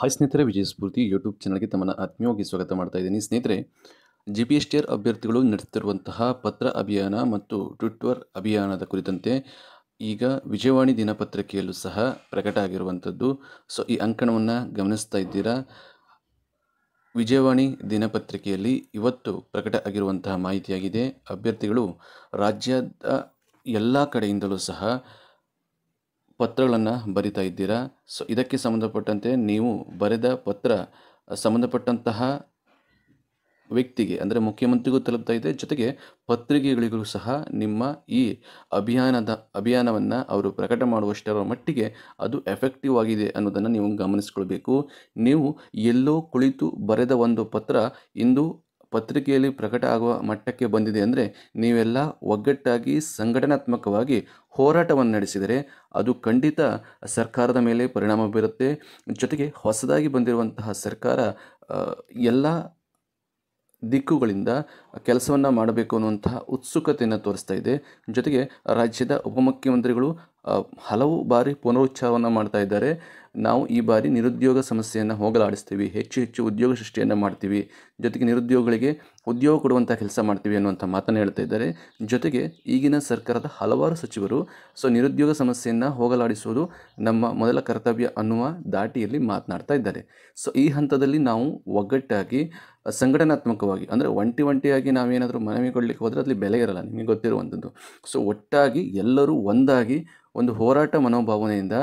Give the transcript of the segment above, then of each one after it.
hi ಸ್ನೇಹಿತರೆ ವಿಜಯ ಸ್ಫೂರ್ತಿ YouTube ಚಾನಲ್ಗೆ ತಮ್ಮ ಆತ್ಮೀಯವಾಗಿ ಸ್ವಾಗತ ಮಾಡ್ತಾ ಇದ್ದೀನಿ ಸ್ನೇಹಿತರೆ G P S T R ಅಭ್ಯರ್ಥಿಗಳು ನಡೆಸುತ್ತಿರುವಂತಹ ಪತ್ರ ಅಭಿಯಾನ ಮತ್ತು ಟ್ವಿಟ್ವರ್ ಅಭಿಯಾನದ ಕುರಿತಂತೆ ಈಗ ವಿಜಯವಾಣಿ ದಿನಪತ್ರಿಕೆಯಲ್ಲೂ ಸಹ ಪ್ರಕಟ ಆಗಿರುವಂಥದ್ದು ಸೊ ಈ ಅಂಕಣವನ್ನು ಗಮನಿಸ್ತಾ ಇದ್ದೀರಾ ವಿಜಯವಾಣಿ ದಿನಪತ್ರಿಕೆಯಲ್ಲಿ ಇವತ್ತು ಪ್ರಕಟ ಆಗಿರುವಂತಹ ಮಾಹಿತಿಯಾಗಿದೆ ಅಭ್ಯರ್ಥಿಗಳು ರಾಜ್ಯದ ಎಲ್ಲ ಕಡೆಯಿಂದಲೂ ಸಹ ಪತ್ರಗಳನ್ನು ಬರಿತಾ ಇದ್ದೀರಾ ಸೊ ಇದಕ್ಕೆ ಸಂಬಂಧಪಟ್ಟಂತೆ ನೀವು ಬರೆದ ಪತ್ರ ಸಂಬಂಧಪಟ್ಟಂತಹ ವ್ಯಕ್ತಿಗೆ ಅಂದರೆ ಮುಖ್ಯಮಂತ್ರಿಗೂ ತಲುಪ್ತಾ ಇದೆ ಜೊತೆಗೆ ಪತ್ರಿಕೆಗಳಿಗೂ ಸಹ ನಿಮ್ಮ ಈ ಅಭಿಯಾನದ ಅಭಿಯಾನವನ್ನು ಅವರು ಪ್ರಕಟ ಮಾಡುವಷ್ಟರ ಮಟ್ಟಿಗೆ ಅದು ಎಫೆಕ್ಟಿವ್ ಆಗಿದೆ ಅನ್ನೋದನ್ನು ನೀವು ಗಮನಿಸಿಕೊಳ್ಬೇಕು ನೀವು ಎಲ್ಲೋ ಕುಳಿತು ಬರೆದ ಒಂದು ಪತ್ರ ಇಂದು ಪತ್ರಿಕೆಯಲ್ಲಿ ಪ್ರಕಟ ಆಗುವ ಮಟ್ಟಕ್ಕೆ ಬಂದಿದೆ ಅಂದರೆ ನೀವೆಲ್ಲ ಒಗ್ಗಟ್ಟಾಗಿ ಸಂಘಟನಾತ್ಮಕವಾಗಿ ಹೋರಾಟವನ್ನು ನಡೆಸಿದರೆ ಅದು ಖಂಡಿತ ಸರ್ಕಾರದ ಮೇಲೆ ಪರಿಣಾಮ ಬೀರುತ್ತೆ ಜೊತೆಗೆ ಹೊಸದಾಗಿ ಬಂದಿರುವಂತಹ ಸರ್ಕಾರ ಎಲ್ಲ ದಿಕ್ಕುಗಳಿಂದ ಕೆಲಸವನ್ನು ಮಾಡಬೇಕು ಅನ್ನುವಂತಹ ಉತ್ಸುಕತೆಯನ್ನು ತೋರಿಸ್ತಾ ಇದೆ ಜೊತೆಗೆ ರಾಜ್ಯದ ಉಪಮುಖ್ಯಮಂತ್ರಿಗಳು ಹಲವು ಬಾರಿ ಪುನರುಚ್ಚಾರವನ್ನು ಮಾಡ್ತಾ ಇದ್ದಾರೆ ನಾವು ಈ ಬಾರಿ ನಿರುದ್ಯೋಗ ಸಮಸ್ಯೆಯನ್ನು ಹೋಗಲಾಡಿಸ್ತೀವಿ ಹೆಚ್ಚು ಹೆಚ್ಚು ಉದ್ಯೋಗ ಸೃಷ್ಟಿಯನ್ನು ಮಾಡ್ತೀವಿ ಜೊತೆಗೆ ನಿರುದ್ಯೋಗಗಳಿಗೆ ಉದ್ಯೋಗ ಕೊಡುವಂಥ ಕೆಲಸ ಮಾಡ್ತೀವಿ ಅನ್ನುವಂಥ ಮಾತನ್ನು ಹೇಳ್ತಾ ಇದ್ದಾರೆ ಜೊತೆಗೆ ಈಗಿನ ಸರ್ಕಾರದ ಹಲವಾರು ಸಚಿವರು ಸೊ ನಿರುದ್ಯೋಗ ಸಮಸ್ಯೆಯನ್ನು ಹೋಗಲಾಡಿಸುವುದು ನಮ್ಮ ಮೊದಲ ಕರ್ತವ್ಯ ಅನ್ನುವ ದಾಟಿಯಲ್ಲಿ ಮಾತನಾಡ್ತಾ ಇದ್ದಾರೆ ಸೊ ಈ ಹಂತದಲ್ಲಿ ನಾವು ಒಗ್ಗಟ್ಟಾಗಿ ಸಂಘಟನಾತ್ಮಕವಾಗಿ ಅಂದರೆ ಒಂಟಿ ಒಂಟಿಯಾಗಿ ನಾವೇನಾದರೂ ಮನವಿ ಕೊಡಲಿಕ್ಕೆ ಹೋದರೆ ಅಲ್ಲಿ ಬೆಲೆ ಇರಲ್ಲ ನಿಮಗೆ ಗೊತ್ತಿರುವಂಥದ್ದು ಸೊ ಒಟ್ಟಾಗಿ ಎಲ್ಲರೂ ಒಂದಾಗಿ ಒಂದು ಹೋರಾಟ ಮನೋಭಾವನೆಯಿಂದ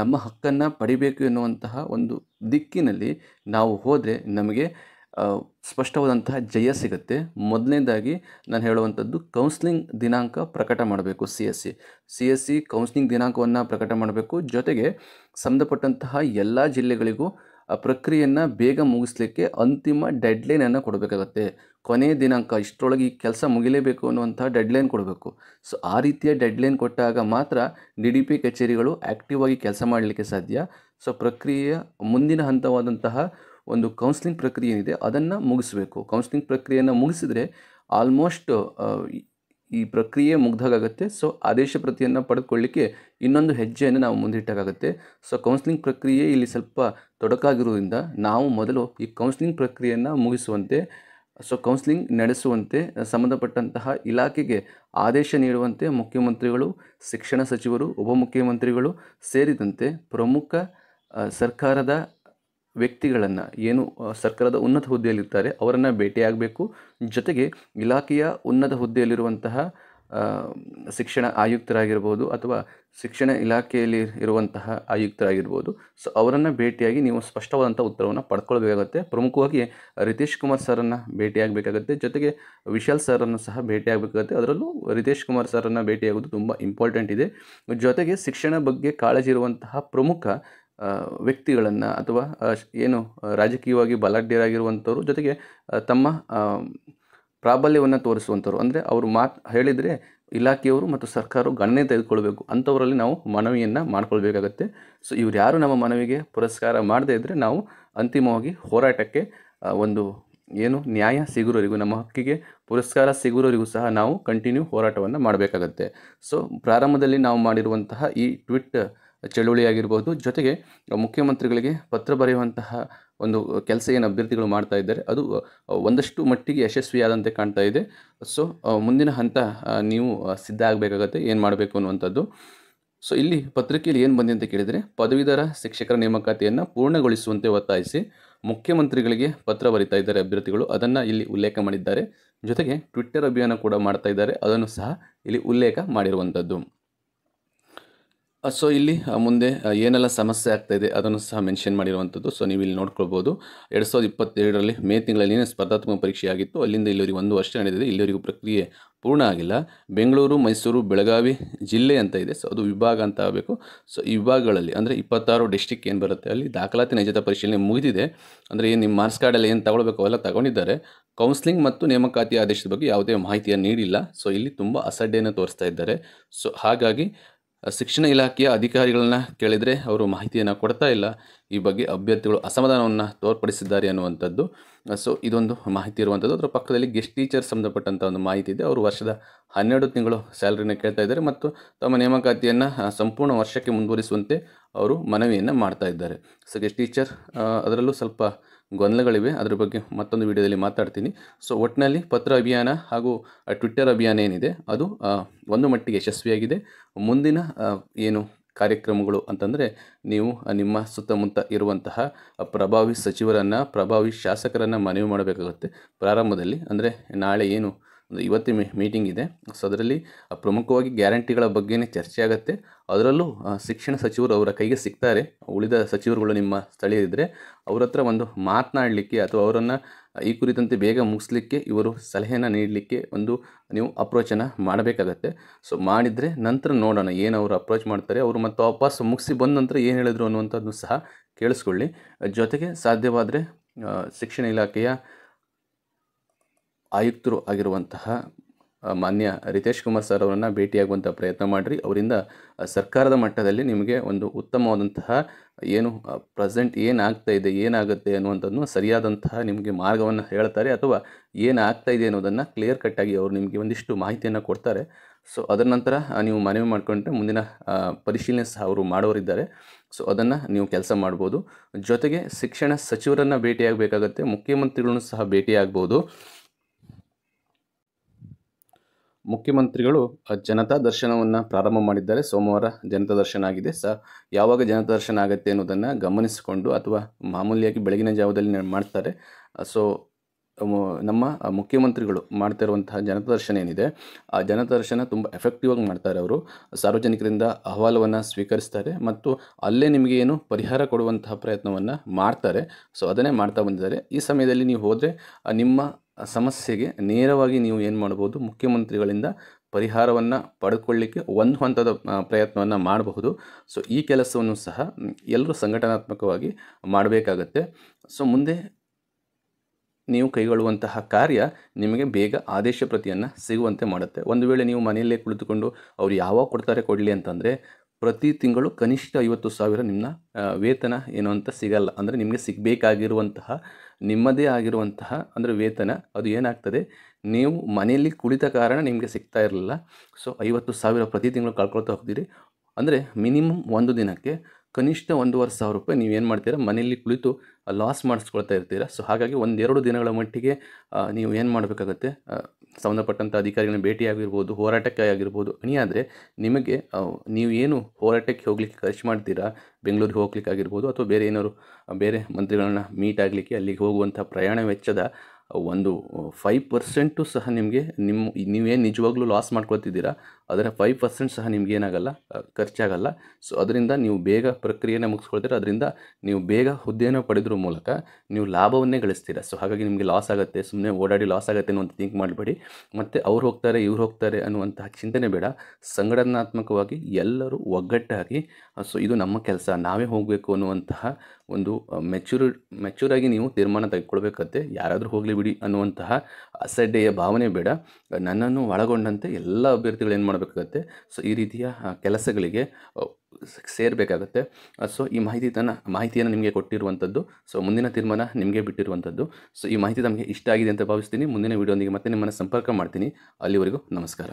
ನಮ್ಮ ಹಕ್ಕನ್ನು ಪಡಿಬೇಕು ಎನ್ನುವಂತಹ ಒಂದು ದಿಕ್ಕಿನಲ್ಲಿ ನಾವು ಹೋದರೆ ನಮಗೆ ಸ್ಪಷ್ಟವಾದಂತಹ ಜಯ ಸಿಗುತ್ತೆ ಮೊದಲನೇದಾಗಿ ನಾನು ಹೇಳುವಂಥದ್ದು ಕೌನ್ಸ್ಲಿಂಗ್ ದಿನಾಂಕ ಪ್ರಕಟ ಮಾಡಬೇಕು C S C C S C counselling ದಿನಾಂಕವನ್ನು ಪ್ರಕಟ ಮಾಡಬೇಕು ಜೊತೆಗೆ ಸಂಬಂಧಪಟ್ಟಂತಹ ಎಲ್ಲ ಜಿಲ್ಲೆಗಳಿಗೂ ಆ ಪ್ರಕ್ರಿಯೆಯನ್ನು ಬೇಗ ಮುಗಿಸ್ಲಿಕ್ಕೆ ಅಂತಿಮ ಡೆಡ್ಲೈನನ್ನು ಕೊಡಬೇಕಾಗತ್ತೆ ಕೊನೆಯ ದಿನಾಂಕ ಇಷ್ಟರೊಳಗೆ ಈ ಕೆಲಸ ಮುಗಿಲೇಬೇಕು ಅನ್ನುವಂಥ ಡೆಡ್ಲೈನ್ ಕೊಡಬೇಕು ಸೊ ಆ ರೀತಿಯ ಡೆಡ್ಲೈನ್ ಕೊಟ್ಟಾಗ ಮಾತ್ರ ಡಿ ಡಿ ಪಿ ಕಚೇರಿಗಳು ಆ್ಯಕ್ಟಿವ್ ಆಗಿ ಕೆಲಸ ಮಾಡಲಿಕ್ಕೆ ಸಾಧ್ಯ ಸೊ ಪ್ರಕ್ರಿಯೆಯ ಮುಂದಿನ ಹಂತವಾದಂತಹ ಒಂದು ಕೌನ್ಸಿಲಿಂಗ್ ಪ್ರಕ್ರಿಯೆ ಏನಿದೆ ಅದನ್ನು ಮುಗಿಸಬೇಕು ಕೌನ್ಸಿಲಿಂಗ್ ಪ್ರಕ್ರಿಯೆಯನ್ನು ಮುಗಿಸಿದರೆ ಆಲ್ಮೋಸ್ಟ್ ಈ ಪ್ರಕ್ರಿಯೆ ಮುಗ್ದಾಗುತ್ತೆ ಸೊ ಆದೇಶ ಪ್ರತಿಯನ್ನು ಪಡೆದುಕೊಳ್ಳಿಕ್ಕೆ ಇನ್ನೊಂದು ಹೆಜ್ಜೆಯನ್ನು ನಾವು ಮುಂದಿಟ್ಟಾಗತ್ತೆ ಸೊ ಕೌನ್ಸಿಲಿಂಗ್ ಪ್ರಕ್ರಿಯೆ ಇಲ್ಲಿ ಸ್ವಲ್ಪ ತೊಡಕಾಗಿರುವುದರಿಂದ ನಾವು ಮೊದಲು ಈ ಕೌನ್ಸಿಲಿಂಗ್ ಪ್ರಕ್ರಿಯೆಯನ್ನು ಮುಗಿಸುವಂತೆ ಸೊ ಕೌನ್ಸಿಲಿಂಗ್ ನಡೆಸುವಂತೆ ಸಂಬಂಧಪಟ್ಟಂತಹ ಇಲಾಖೆಗೆ ಆದೇಶ ನೀಡುವಂತೆ ಮುಖ್ಯಮಂತ್ರಿಗಳು ಶಿಕ್ಷಣ ಸಚಿವರು ಉಪಮುಖ್ಯಮಂತ್ರಿಗಳು ಸೇರಿದಂತೆ ಪ್ರಮುಖ ಸರ್ಕಾರದ ವ್ಯಕ್ತಿಗಳನ್ನು ಏನು ಸರ್ಕಾರದ ಉನ್ನತ ಹುದ್ದೆಯಲ್ಲಿರ್ತಾರೆ ಅವರನ್ನು ಭೇಟಿಯಾಗಬೇಕು ಜೊತೆಗೆ ಇಲಾಖೆಯ ಉನ್ನತ ಹುದ್ದೆಯಲ್ಲಿರುವಂತಹ ಶಿಕ್ಷಣ ಆಯುಕ್ತರಾಗಿರ್ಬೋದು ಅಥವಾ ಶಿಕ್ಷಣ ಇಲಾಖೆಯಲ್ಲಿ ಇರುವಂತಹ ಆಯುಕ್ತರಾಗಿರ್ಬೋದು ಸೊ ಅವರನ್ನು ಭೇಟಿಯಾಗಿ ನೀವು ಸ್ಪಷ್ಟವಾದಂಥ ಉತ್ತರವನ್ನು ಪಡ್ಕೊಳ್ಬೇಕಾಗುತ್ತೆ ಪ್ರಮುಖವಾಗಿ ರಿತೇಶ್ ಕುಮಾರ್ ಸರನ್ನು ಭೇಟಿಯಾಗಬೇಕಾಗತ್ತೆ ಜೊತೆಗೆ ವಿಶಾಲ್ ಸರನ್ನು ಸಹ ಭೇಟಿಯಾಗಬೇಕಾಗತ್ತೆ ಅದರಲ್ಲೂ ರಿತೇಶ್ ಕುಮಾರ್ ಸರನ್ನು ಭೇಟಿಯಾಗೋದು ತುಂಬ ಇಂಪಾರ್ಟೆಂಟ್ ಇದೆ ಜೊತೆಗೆ ಶಿಕ್ಷಣ ಬಗ್ಗೆ ಕಾಳಜಿ ಇರುವಂತಹ ಪ್ರಮುಖ ವ್ಯಕ್ತಿಗಳನ್ನು ಅಥವಾ ಏನು ರಾಜಕೀಯವಾಗಿ ಬಲಾಢ್ಯರಾಗಿರುವಂಥವ್ರು ಜೊತೆಗೆ ತಮ್ಮ ಪ್ರಾಬಲ್ಯವನ್ನು ತೋರಿಸುವಂಥವ್ರು ಅಂದರೆ ಅವರು ಮಾತು ಹೇಳಿದರೆ ಇಲಾಖೆಯವರು ಮತ್ತು ಸರ್ಕಾರವು ಗಣನೆ ತೆಗೆದುಕೊಳ್ಬೇಕು ಅಂಥವರಲ್ಲಿ ನಾವು ಮನವಿಯನ್ನು ಮಾಡಿಕೊಳ್ಬೇಕಾಗತ್ತೆ ಸೊ ಇವ್ರು ಯಾರು ನಮ್ಮ ಮನವಿಗೆ ಪುರಸ್ಕಾರ ಮಾಡದೇ ಇದ್ದರೆ ನಾವು ಅಂತಿಮವಾಗಿ ಹೋರಾಟಕ್ಕೆ ಒಂದು ಏನು ನ್ಯಾಯ ಸಿಗುವವರಿಗೂ ನಮ್ಮ ಹಕ್ಕಿಗೆ ಪುರಸ್ಕಾರ ಸಿಗುವವರಿಗೂ ಸಹ ನಾವು ಕಂಟಿನ್ಯೂ ಹೋರಾಟವನ್ನು ಮಾಡಬೇಕಾಗತ್ತೆ ಸೊ ಪ್ರಾರಂಭದಲ್ಲಿ ನಾವು ಮಾಡಿರುವಂತಹ ಈ ಟ್ವಿಟ್ ಚಳುವಳಿ ಆಗಿರ್ಬೋದು ಜೊತೆಗೆ ಮುಖ್ಯಮಂತ್ರಿಗಳಿಗೆ ಪತ್ರ ಬರೆಯುವಂತಹ ಒಂದು ಕೆಲಸ ಏನು ಅಭ್ಯರ್ಥಿಗಳು ಮಾಡ್ತಾ ಇದ್ದಾರೆ ಅದು ಒಂದಷ್ಟು ಮಟ್ಟಿಗೆ ಯಶಸ್ವಿಯಾದಂತೆ ಕಾಣ್ತಾ ಇದೆ ಸೊ ಮುಂದಿನ ಹಂತ ನೀವು ಸಿದ್ಧ ಆಗಬೇಕಾಗತ್ತೆ ಏನು ಮಾಡಬೇಕು ಅನ್ನುವಂಥದ್ದು ಸೊ ಇಲ್ಲಿ ಪತ್ರಿಕೆಯಲ್ಲಿ ಏನು ಬಂದಿದೆ ಅಂತ ಕೇಳಿದರೆ ಪದವೀಧರ ಶಿಕ್ಷಕರ ನೇಮಕಾತಿಯನ್ನು ಪೂರ್ಣಗೊಳಿಸುವಂತೆ ಒತ್ತಾಯಿಸಿ ಮುಖ್ಯಮಂತ್ರಿಗಳಿಗೆ ಪತ್ರ ಬರಿತಾ ಇದ್ದಾರೆ ಅಭ್ಯರ್ಥಿಗಳು ಅದನ್ನು ಇಲ್ಲಿ ಉಲ್ಲೇಖ ಮಾಡಿದ್ದಾರೆ ಜೊತೆಗೆ ಟ್ವಿಟ್ಟರ್ ಅಭಿಯಾನ ಕೂಡ ಮಾಡ್ತಾ ಇದ್ದಾರೆ ಅದನ್ನು ಸಹ ಇಲ್ಲಿ ಉಲ್ಲೇಖ ಮಾಡಿರುವಂಥದ್ದು ಸೊ ಇಲ್ಲಿ ಮುಂದೆ ಏನೆಲ್ಲ ಸಮಸ್ಯೆ ಆಗ್ತಾಯಿದೆ ಅದನ್ನು ಸಹ ಮೆನ್ಷನ್ ಮಾಡಿರುವಂಥದ್ದು ಸೊ ನೀವು ಇಲ್ಲಿ ನೋಡ್ಕೊಳ್ಬೋದು ಎರಡು ಸಾವಿರದ ಇಪ್ಪತ್ತೆರಡರಲ್ಲಿ ಮೇ ತಿಂಗಳಲ್ಲಿನೇ ಸ್ಪರ್ಧಾತ್ಮಕ ಪರೀಕ್ಷೆ ಆಗಿತ್ತು ಅಲ್ಲಿಂದ ಇಲ್ಲಿವರೆಗೆ ಒಂದು ವರ್ಷ ನಡೆದಿದೆ ಇಲ್ಲಿವರೆಗೂ ಪ್ರಕ್ರಿಯೆ ಪೂರ್ಣ ಆಗಿಲ್ಲ ಬೆಂಗಳೂರು ಮೈಸೂರು ಬೆಳಗಾವಿ ಜಿಲ್ಲೆ ಅಂತ ಇದೆ ಸೊ ಅದು ವಿಭಾಗ ಅಂತ ಆಗಬೇಕು ಸೊ ಈ ವಿಭಾಗಗಳಲ್ಲಿ ಅಂದರೆ ಇಪ್ಪತ್ತಾರು ಡಿಸ್ಟಿಕ್ ಏನು ಬರುತ್ತೆ ಅಲ್ಲಿ ದಾಖಲಾತಿ ನೈಜತಾ ಪರಿಶೀಲನೆ ಮುಗಿದಿದೆ ಅಂದರೆ ಏನು ನಿಮ್ಮ ಮಾರ್ಕ್ಸ್ ಕಾರ್ಡಲ್ಲಿ ಏನು ತಗೊಳ್ಬೇಕು ಅವೆಲ್ಲ ತಗೊಂಡಿದ್ದಾರೆ ಕೌನ್ಸಿಲಿಂಗ್ ಮತ್ತು ನೇಮಕಾತಿ ಆದೇಶದ ಬಗ್ಗೆ ಯಾವುದೇ ಮಾಹಿತಿಯನ್ನು ನೀಡಿಲ್ಲ ಸೊ ಇಲ್ಲಿ ತುಂಬ ಅಸಡ್ಡೆಯನ್ನು ತೋರಿಸ್ತಾ ಇದ್ದಾರೆ ಸೊ ಹಾಗಾಗಿ ಶಿಕ್ಷಣ ಇಲಾಖೆಯ ಅಧಿಕಾರಿಗಳನ್ನ ಕೇಳಿದರೆ ಅವರು ಮಾಹಿತಿಯನ್ನು ಕೊಡ್ತಾ ಇಲ್ಲ ಈ ಬಗ್ಗೆ ಅಭ್ಯರ್ಥಿಗಳು ಅಸಮಾಧಾನವನ್ನು ತೋರ್ಪಡಿಸಿದ್ದಾರೆ ಅನ್ನುವಂಥದ್ದು ಸೊ ಇದೊಂದು ಮಾಹಿತಿ ಇರುವಂಥದ್ದು ಅದರ ಪಕ್ಕದಲ್ಲಿ ಗೆಸ್ಟ್ ಟೀಚರ್ ಸಂಬಂಧಪಟ್ಟಂಥ ಒಂದು ಮಾಹಿತಿ ಇದೆ ಅವರು ವರ್ಷದ ಹನ್ನೆರಡು ತಿಂಗಳು ಸ್ಯಾಲ್ರಿನ ಕೇಳ್ತಾ ಇದ್ದಾರೆ ಮತ್ತು ತಮ್ಮ ನೇಮಕಾತಿಯನ್ನು ಸಂಪೂರ್ಣ ವರ್ಷಕ್ಕೆ ಮುಂದುವರಿಸುವಂತೆ ಅವರು ಮನವಿಯನ್ನು ಮಾಡ್ತಾ ಇದ್ದಾರೆ ಸೊ ಗೆಸ್ಟ್ ಟೀಚರ್ ಅದರಲ್ಲೂ ಸ್ವಲ್ಪ ಗೊಂದಲಗಳಿವೆ ಅದರ ಬಗ್ಗೆ ಮತ್ತೊಂದು ವಿಡಿಯೋದಲ್ಲಿ ಮಾತಾಡ್ತೀನಿ ಸೊ ಒಟ್ಟಿನಲ್ಲಿ ಪತ್ರ ಅಭಿಯಾನ ಹಾಗೂ ಟ್ವಿಟ್ಟರ್ ಅಭಿಯಾನ ಏನಿದೆ ಅದು ಒಂದು ಮಟ್ಟಿಗೆ ಯಶಸ್ವಿಯಾಗಿದೆ ಮುಂದಿನ ಏನು ಕಾರ್ಯಕ್ರಮಗಳು ಅಂತಂದರೆ ನೀವು ನಿಮ್ಮ ಸುತ್ತಮುತ್ತ ಇರುವಂತಹ ಪ್ರಭಾವಿ ಸಚಿವರನ್ನು ಪ್ರಭಾವಿ ಶಾಸಕರನ್ನು ಮನವಿ ಮಾಡಬೇಕಾಗುತ್ತೆ ಪ್ರಾರಂಭದಲ್ಲಿ ಅಂದರೆ ನಾಳೆ ಏನು ಒಂದು ಮೀಟಿಂಗ್ ಇದೆ ಸೊ ಅದರಲ್ಲಿ ಪ್ರಮುಖವಾಗಿ ಗ್ಯಾರಂಟಿಗಳ ಬಗ್ಗೆ ಚರ್ಚೆ ಆಗುತ್ತೆ ಅದರಲ್ಲೂ ಶಿಕ್ಷಣ ಸಚಿವರು ಅವರ ಕೈಗೆ ಸಿಗ್ತಾರೆ ಉಳಿದ ಸಚಿವರುಗಳು ನಿಮ್ಮ ಸ್ಥಳೀಯರಿದ್ದರೆ ಅವ್ರ ಹತ್ರ ಒಂದು ಮಾತನಾಡಲಿಕ್ಕೆ ಅಥವಾ ಅವರನ್ನು ಈ ಕುರಿತಂತೆ ಬೇಗ ಮುಗಿಸ್ಲಿಕ್ಕೆ ಇವರು ಸಲಹೆಯನ್ನು ನೀಡಲಿಕ್ಕೆ ಒಂದು ನೀವು ಅಪ್ರೋಚನ್ನು ಮಾಡಬೇಕಾಗತ್ತೆ ಸೊ ಮಾಡಿದರೆ ನಂತರ ನೋಡೋಣ ಏನು ಅವರು ಅಪ್ರೋಚ್ ಮಾಡ್ತಾರೆ ಅವರು ಮತ್ತು ವಾಪಸ್ ಮುಗಿಸಿ ಬಂದ ನಂತರ ಏನು ಹೇಳಿದ್ರು ಅನ್ನುವಂಥದ್ದು ಸಹ ಕೇಳಿಸ್ಕೊಳ್ಳಿ ಜೊತೆಗೆ ಸಾಧ್ಯವಾದರೆ ಶಿಕ್ಷಣ ಇಲಾಖೆಯ ಆಯುಕ್ತರು ಆಗಿರುವಂತಹ ಮಾನ್ಯ ರಿತೇಶ್ ಕುಮಾರ್ ಸರ್ ಅವರನ್ನು ಭೇಟಿಯಾಗುವಂಥ ಪ್ರಯತ್ನ ಮಾಡಿರಿ ಅವರಿಂದ ಸರ್ಕಾರದ ಮಟ್ಟದಲ್ಲಿ ನಿಮಗೆ ಒಂದು ಉತ್ತಮವಾದಂತಹ ಏನು ಪ್ರೆಸೆಂಟ್ ಏನಾಗ್ತಾ ಇದೆ ಏನಾಗುತ್ತೆ ಅನ್ನುವಂಥದ್ದನ್ನು ಸರಿಯಾದಂತಹ ನಿಮಗೆ ಮಾರ್ಗವನ್ನು ಹೇಳ್ತಾರೆ ಅಥವಾ ಏನಾಗ್ತಾ ಇದೆ ಅನ್ನೋದನ್ನು ಕ್ಲಿಯರ್ ಕಟ್ಟಾಗಿ ಅವರು ನಿಮಗೆ ಒಂದಿಷ್ಟು ಮಾಹಿತಿಯನ್ನು ಕೊಡ್ತಾರೆ ಸೊ ಅದರ ನಂತರ ನೀವು ಮನವಿ ಮಾಡಿಕೊಂಡ್ರೆ ಮುಂದಿನ ಪರಿಶೀಲನೆ ಸಹ ಅವರು ಮಾಡೋರಿದ್ದಾರೆ ಸೊ ಅದನ್ನು ನೀವು ಕೆಲಸ ಮಾಡ್ಬೋದು ಜೊತೆಗೆ ಶಿಕ್ಷಣ ಸಚಿವರನ್ನು ಭೇಟಿಯಾಗಬೇಕಾಗತ್ತೆ ಮುಖ್ಯಮಂತ್ರಿಗಳನ್ನು ಸಹ ಭೇಟಿಯಾಗ್ಬೋದು ಮುಖ್ಯಮಂತ್ರಿಗಳು ಜನತಾ ದರ್ಶನವನ್ನು ಪ್ರಾರಂಭ ಮಾಡಿದ್ದಾರೆ ಸೋಮವಾರ ಜನತಾ ದರ್ಶನ ಆಗಿದೆ ಸ ಯಾವಾಗ ಜನತಾ ದರ್ಶನ ಆಗುತ್ತೆ ಅನ್ನೋದನ್ನು ಗಮನಿಸಿಕೊಂಡು ಅಥವಾ ಮಾಮೂಲಿಯಾಗಿ ಬೆಳಗಿನ ಜಾವದಲ್ಲಿ ಮಾಡ್ತಾರೆ ಸೊ ನಮ್ಮ ಮುಖ್ಯಮಂತ್ರಿಗಳು ಮಾಡ್ತಿರುವಂತಹ ಜನತದರ್ಶನ ಏನಿದೆ ಆ ಜನತದರ್ಶನ ತುಂಬ ಎಫೆಕ್ಟಿವ್ ಆಗಿ ಮಾಡ್ತಾರೆ ಅವರು ಸಾರ್ವಜನಿಕರಿಂದ ಅಹವಾಲವನ್ನು ಸ್ವೀಕರಿಸ್ತಾರೆ ಮತ್ತು ಅಲ್ಲೇ ನಿಮಗೆ ಏನು ಪರಿಹಾರ ಕೊಡುವಂತಹ ಪ್ರಯತ್ನವನ್ನು ಮಾಡ್ತಾರೆ ಸೊ ಅದನ್ನೇ ಮಾಡ್ತಾ ಬಂದಿದ್ದಾರೆ ಈ ಸಮಯದಲ್ಲಿ ನೀವು ಹೋದರೆ ನಿಮ್ಮ ಸಮಸ್ಯೆಗೆ ನೇರವಾಗಿ ನೀವು ಏನು ಮಾಡ್ಬೋದು ಮುಖ್ಯಮಂತ್ರಿಗಳಿಂದ ಪರಿಹಾರವನ್ನು ಪಡ್ಕೊಳ್ಳಿಕ್ಕೆ ಒಂದು ಹಂತದ ಪ್ರಯತ್ನವನ್ನು ಮಾಡಬಹುದು ಸೊ ಈ ಕೆಲಸವನ್ನು ಸಹ ಎಲ್ಲರೂ ಸಂಘಟನಾತ್ಮಕವಾಗಿ ಮಾಡಬೇಕಾಗತ್ತೆ ಸೊ ಮುಂದೆ ನೀವು ಕೈಗೊಳ್ಳುವಂತಹ ಕಾರ್ಯ ನಿಮಗೆ ಬೇಗ ಆದೇಶ ಪ್ರತಿಯನ್ನು ಸಿಗುವಂತೆ ಮಾಡುತ್ತೆ ಒಂದು ವೇಳೆ ನೀವು ಮನೆಯಲ್ಲೇ ಕುಳಿತುಕೊಂಡು ಅವ್ರು ಯಾವಾಗ ಕೊಡ್ತಾರೆ ಕೊಡಲಿ ಅಂತಂದರೆ ಪ್ರತಿ ತಿಂಗಳು ಕನಿಷ್ಠ ಐವತ್ತು ಸಾವಿರ ನಿಮ್ಮ ವೇತನ ಏನು ಅಂತ ಸಿಗಲ್ಲ ಅಂದರೆ ನಿಮಗೆ ಸಿಗಬೇಕಾಗಿರುವಂತಹ ನಿಮ್ಮದೇ ಆಗಿರುವಂತಹ ಅಂದರೆ ವೇತನ ಅದು ಏನಾಗ್ತದೆ ನೀವು ಮನೆಯಲ್ಲಿ ಕುಳಿತ ಕಾರಣ ನಿಮಗೆ ಸಿಗ್ತಾ ಇರಲಿಲ್ಲ ಸೊ ಐವತ್ತು ಸಾವಿರ ಪ್ರತಿ ತಿಂಗಳು ಕಳ್ಕೊಳ್ತಾ ಹೋಗ್ತೀರಿ ಅಂದರೆ ಮಿನಿಮಮ್ ಒಂದು ದಿನಕ್ಕೆ ಕನಿಷ್ಠ ಒಂದೂವರೆ ಸಾವಿರ ರೂಪಾಯಿ ನೀವೇನು ಮಾಡ್ತೀರಾ ಮನೆಯಲ್ಲಿ ಕುಳಿತು ಲಾಸ್ ಮಾಡಿಸ್ಕೊಳ್ತಾ ಇರ್ತೀರ ಸೊ ಹಾಗಾಗಿ ಒಂದೆರಡು ದಿನಗಳ ಮಟ್ಟಿಗೆ ನೀವು ಏನು ಮಾಡಬೇಕಾಗತ್ತೆ ಸಂಬಂಧಪಟ್ಟಂಥ ಅಧಿಕಾರಿಗಳನ್ನ ಭೇಟಿಯಾಗಿರ್ಬೋದು ಹೋರಾಟಕ್ಕೆ ಆಗಿರ್ಬೋದು ಆದರೆ ನಿಮಗೆ ನೀವು ಏನು ಹೋರಾಟಕ್ಕೆ ಹೋಗ್ಲಿಕ್ಕೆ ಖರ್ಚು ಮಾಡ್ತೀರಾ ಬೆಂಗಳೂರಿಗೆ ಹೋಗ್ಲಿಕ್ಕೆ ಆಗಿರ್ಬೋದು ಅಥವಾ ಬೇರೆ ಏನಾದ್ರು ಬೇರೆ ಮಂತ್ರಿಗಳನ್ನ ಮೀಟ್ ಆಗಲಿಕ್ಕೆ ಅಲ್ಲಿಗೆ ಹೋಗುವಂಥ ಪ್ರಯಾಣ ವೆಚ್ಚದ ಒಂದು ಫೈವ್ ಪರ್ಸೆಂಟು ಸಹ ನಿಮಗೆ ನಿಮ್ಮ ನೀವೇನು ನಿಜವಾಗ್ಲೂ ಲಾಸ್ ಮಾಡ್ಕೊಳ್ತಿದ್ದೀರಾ ಅದರ ಫೈವ್ ಪರ್ಸೆಂಟ್ ಸಹ ನಿಮ್ಗೆ ಏನಾಗಲ್ಲ ಖರ್ಚಾಗಲ್ಲ ಸೊ ಅದರಿಂದ ನೀವು ಬೇಗ ಪ್ರಕ್ರಿಯೆನ ಮುಗಿಸ್ಕೊಳ್ತೀರ ಅದರಿಂದ ನೀವು ಬೇಗ ಹುದ್ದೆಯನ್ನು ಪಡೆದ್ರ ಮೂಲಕ ನೀವು ಲಾಭವನ್ನೇ ಗಳಿಸ್ತೀರ ಸೊ ಹಾಗಾಗಿ ನಿಮಗೆ ಲಾಸ್ ಆಗುತ್ತೆ ಸುಮ್ಮನೆ ಓಡಾಡಿ ಲಾಸ್ ಆಗುತ್ತೆ ಅನ್ನುವಂಥ ಥಿಂಕ್ ಮಾಡಬೇಡಿ ಮತ್ತು ಅವ್ರು ಹೋಗ್ತಾರೆ ಇವ್ರು ಹೋಗ್ತಾರೆ ಅನ್ನುವಂತಹ ಚಿಂತನೆ ಬೇಡ ಸಂಘಟನಾತ್ಮಕವಾಗಿ ಎಲ್ಲರೂ ಒಗ್ಗಟ್ಟಾಗಿ ಸೊ ಇದು ನಮ್ಮ ಕೆಲಸ ನಾವೇ ಹೋಗಬೇಕು ಅನ್ನುವಂತಹ ಒಂದು ಮೆಚೂರ್ ಮೆಚೂರಾಗಿ ನೀವು ತೀರ್ಮಾನ ತೆಗೆದುಕೊಳ್ಬೇಕಂತೆ ಯಾರಾದರೂ ಹೋಗಲಿ ಬಿಡಿ ಅನ್ನುವಂತಹ ಅಸಡ್ಡೆಯ ಭಾವನೆ ಬೇಡ ನನ್ನನ್ನು ಒಳಗೊಂಡಂತೆ ಎಲ್ಲ ಅಭ್ಯರ್ಥಿಗಳು ಏನು ಮಾಡಬೇಕಾಗತ್ತೆ ಸೊ ಈ ರೀತಿಯ ಕೆಲಸಗಳಿಗೆ ಸೇರಬೇಕಾಗತ್ತೆ ಸೊ ಈ ಮಾಹಿತಿ ತನ್ನ ಮಾಹಿತಿಯನ್ನು ನಿಮಗೆ ಕೊಟ್ಟಿರುವಂಥದ್ದು ಸೊ ಮುಂದಿನ ತೀರ್ಮಾನ ನಿಮಗೆ ಬಿಟ್ಟಿರುವಂಥದ್ದು ಸೊ ಈ ಮಾಹಿತಿ ನಮಗೆ ಇಷ್ಟ ಆಗಿದೆ ಅಂತ ಭಾವಿಸ್ತೀನಿ ಮುಂದಿನ ವೀಡಿಯೋನಿಗೆ ಮತ್ತೆ ನಿಮ್ಮನ್ನು ಸಂಪರ್ಕ ಮಾಡ್ತೀನಿ ಅಲ್ಲಿವರೆಗೂ ನಮಸ್ಕಾರ